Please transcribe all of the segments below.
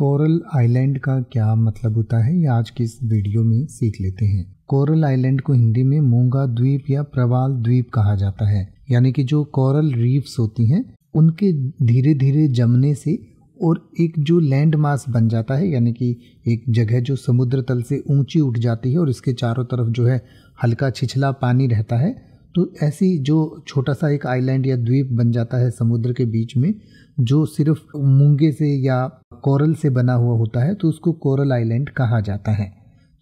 coral island का क्या मतलब होता है ये आज की इस वीडियो में सीख लेते हैं कोरल आइलैंड को हिंदी में मूंगा द्वीप या प्रवाल द्वीप कहा जाता है यानी कि जो कोरल रीफ्स होती हैं उनके धीरे धीरे जमने से और एक जो लैंड मास बन जाता है यानी कि एक जगह जो समुद्र तल से ऊंची उठ जाती है और इसके चारों तरफ जो है हल्का छिछला पानी रहता है तो ऐसी जो छोटा सा एक आइलैंड या द्वीप बन जाता है समुद्र के बीच में जो सिर्फ मूंगे से या कोरल से बना हुआ होता है तो उसको कोरल आइलैंड कहा जाता है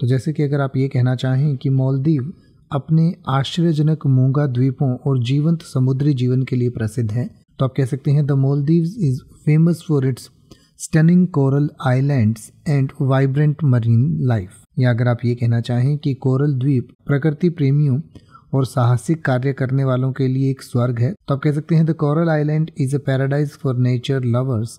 तो जैसे कि अगर आप ये कहना चाहें कि मालदीव अपने आश्चर्यजनक मूंगा द्वीपों और जीवंत समुद्री जीवन के लिए प्रसिद्ध है तो आप कह सकते हैं the Maldives is famous for its stunning coral islands and vibrant marine life या अगर आप ये कहना चाहें कि कोरल द्वीप प्रकृति प्रेमियों और साहसिक कार्य करने वालों के लिए एक स्वर्ग है तो आप कह सकते हैं the coral island is a paradise for nature lovers